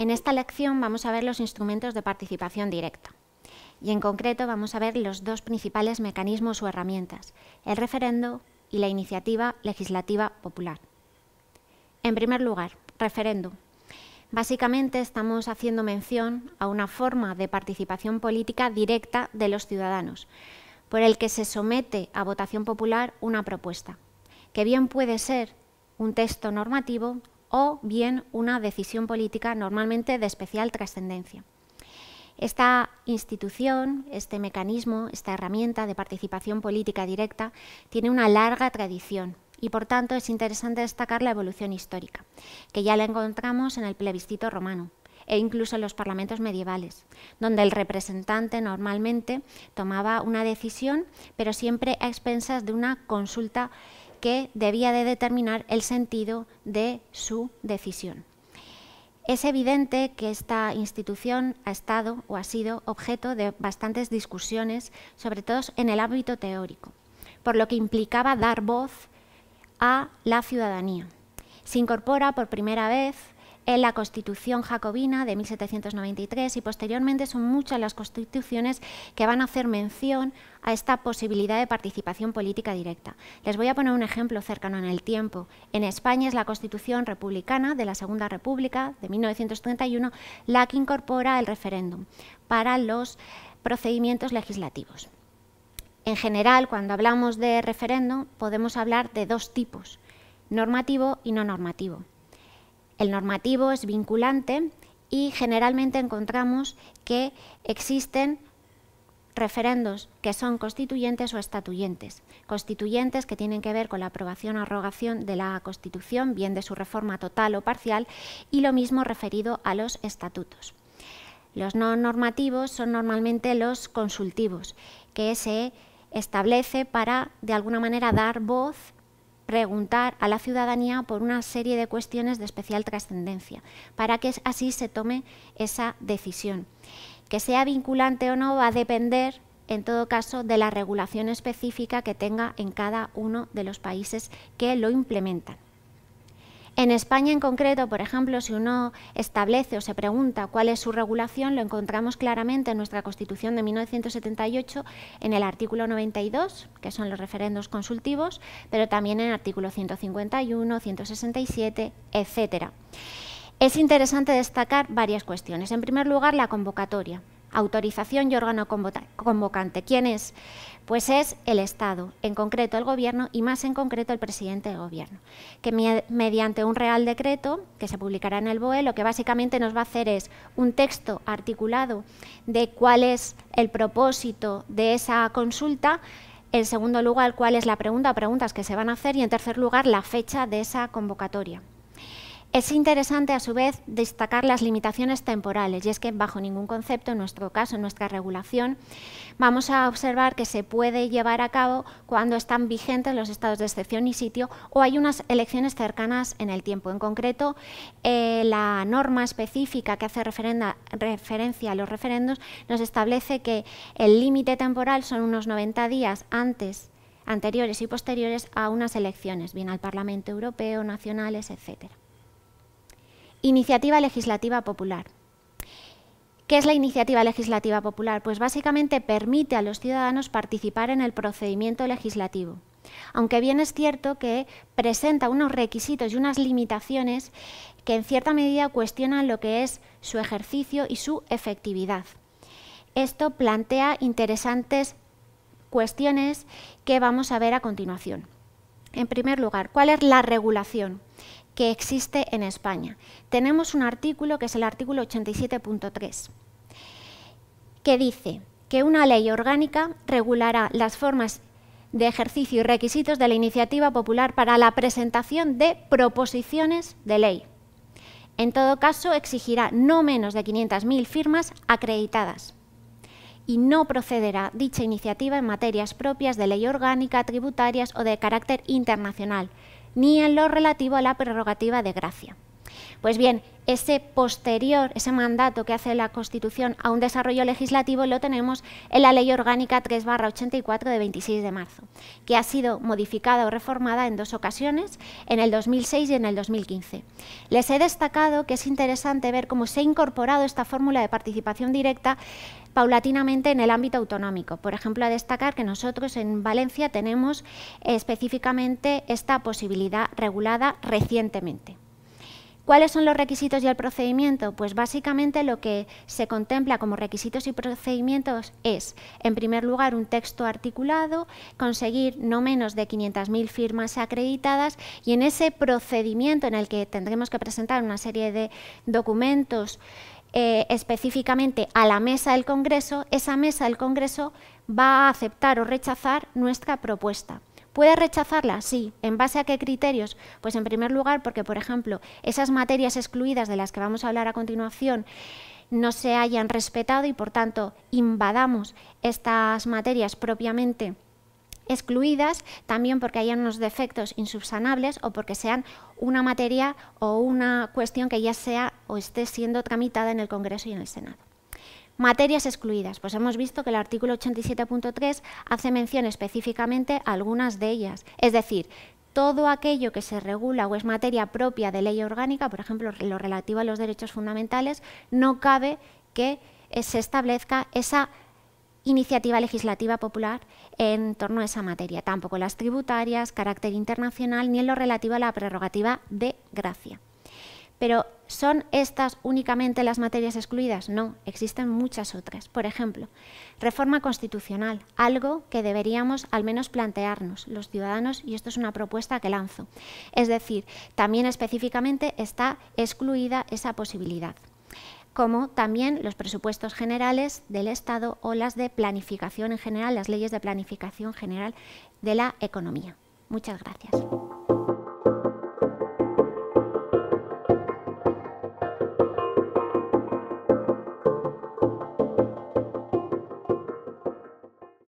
En esta lección vamos a ver los instrumentos de participación directa y en concreto vamos a ver los dos principales mecanismos o herramientas, el referendo y la iniciativa legislativa popular. En primer lugar, referendo. Básicamente estamos haciendo mención a una forma de participación política directa de los ciudadanos, por el que se somete a votación popular una propuesta, que bien puede ser un texto normativo o bien una decisión política normalmente de especial trascendencia. Esta institución, este mecanismo, esta herramienta de participación política directa tiene una larga tradición y por tanto es interesante destacar la evolución histórica, que ya la encontramos en el plebiscito romano e incluso en los parlamentos medievales, donde el representante normalmente tomaba una decisión, pero siempre a expensas de una consulta que debía de determinar el sentido de su decisión. Es evidente que esta institución ha estado o ha sido objeto de bastantes discusiones, sobre todo en el ámbito teórico, por lo que implicaba dar voz a la ciudadanía. Se incorpora por primera vez en la Constitución jacobina de 1793 y posteriormente son muchas las constituciones que van a hacer mención a esta posibilidad de participación política directa. Les voy a poner un ejemplo cercano en el tiempo. En España es la Constitución republicana de la Segunda República de 1931 la que incorpora el referéndum para los procedimientos legislativos. En general, cuando hablamos de referéndum, podemos hablar de dos tipos, normativo y no normativo. El normativo es vinculante y generalmente encontramos que existen referendos que son constituyentes o estatuyentes. Constituyentes que tienen que ver con la aprobación o arrogación de la Constitución, bien de su reforma total o parcial, y lo mismo referido a los estatutos. Los no normativos son normalmente los consultivos, que se establece para, de alguna manera, dar voz preguntar a la ciudadanía por una serie de cuestiones de especial trascendencia, para que así se tome esa decisión. Que sea vinculante o no va a depender, en todo caso, de la regulación específica que tenga en cada uno de los países que lo implementan. En España en concreto, por ejemplo, si uno establece o se pregunta cuál es su regulación, lo encontramos claramente en nuestra Constitución de 1978, en el artículo 92, que son los referendos consultivos, pero también en el artículo 151, 167, etcétera. Es interesante destacar varias cuestiones. En primer lugar, la convocatoria autorización y órgano convocante. ¿Quién es? Pues es el Estado, en concreto el Gobierno y más en concreto el presidente de Gobierno, que mediante un Real Decreto que se publicará en el BOE, lo que básicamente nos va a hacer es un texto articulado de cuál es el propósito de esa consulta, en segundo lugar cuál es la pregunta o preguntas que se van a hacer y en tercer lugar la fecha de esa convocatoria. Es interesante, a su vez, destacar las limitaciones temporales, y es que bajo ningún concepto, en nuestro caso, en nuestra regulación, vamos a observar que se puede llevar a cabo cuando están vigentes los estados de excepción y sitio o hay unas elecciones cercanas en el tiempo. En concreto, eh, la norma específica que hace referencia a los referendos nos establece que el límite temporal son unos 90 días antes anteriores y posteriores a unas elecciones, bien al Parlamento Europeo, nacionales, etcétera. Iniciativa Legislativa Popular. ¿Qué es la iniciativa legislativa popular? Pues básicamente permite a los ciudadanos participar en el procedimiento legislativo. Aunque bien es cierto que presenta unos requisitos y unas limitaciones que en cierta medida cuestionan lo que es su ejercicio y su efectividad. Esto plantea interesantes cuestiones que vamos a ver a continuación. En primer lugar, ¿cuál es la regulación? que existe en España. Tenemos un artículo que es el artículo 87.3, que dice que una ley orgánica regulará las formas de ejercicio y requisitos de la iniciativa popular para la presentación de proposiciones de ley. En todo caso, exigirá no menos de 500.000 firmas acreditadas y no procederá dicha iniciativa en materias propias de ley orgánica, tributarias o de carácter internacional, ni en lo relativo a la prerrogativa de gracia. Pues bien, ese posterior, ese mandato que hace la Constitución a un desarrollo legislativo lo tenemos en la Ley Orgánica 3-84 de 26 de marzo, que ha sido modificada o reformada en dos ocasiones, en el 2006 y en el 2015. Les he destacado que es interesante ver cómo se ha incorporado esta fórmula de participación directa paulatinamente en el ámbito autonómico. Por ejemplo, a destacar que nosotros en Valencia tenemos específicamente esta posibilidad regulada recientemente. ¿Cuáles son los requisitos y el procedimiento? Pues básicamente lo que se contempla como requisitos y procedimientos es, en primer lugar, un texto articulado, conseguir no menos de 500.000 firmas acreditadas y en ese procedimiento en el que tendremos que presentar una serie de documentos eh, específicamente a la mesa del Congreso, esa mesa del Congreso va a aceptar o rechazar nuestra propuesta. ¿Puede rechazarla? Sí. ¿En base a qué criterios? Pues en primer lugar porque, por ejemplo, esas materias excluidas de las que vamos a hablar a continuación no se hayan respetado y, por tanto, invadamos estas materias propiamente excluidas, también porque hayan unos defectos insubsanables o porque sean una materia o una cuestión que ya sea o esté siendo tramitada en el Congreso y en el Senado. Materias excluidas. Pues hemos visto que el artículo 87.3 hace mención específicamente a algunas de ellas. Es decir, todo aquello que se regula o es materia propia de ley orgánica, por ejemplo, lo relativo a los derechos fundamentales, no cabe que eh, se establezca esa iniciativa legislativa popular en torno a esa materia, tampoco las tributarias, carácter internacional, ni en lo relativo a la prerrogativa de gracia. Pero ¿son estas únicamente las materias excluidas? No, existen muchas otras. Por ejemplo, reforma constitucional, algo que deberíamos al menos plantearnos los ciudadanos, y esto es una propuesta que lanzo. Es decir, también específicamente está excluida esa posibilidad como también los presupuestos generales del Estado o las de planificación en general, las leyes de planificación general de la economía. Muchas gracias.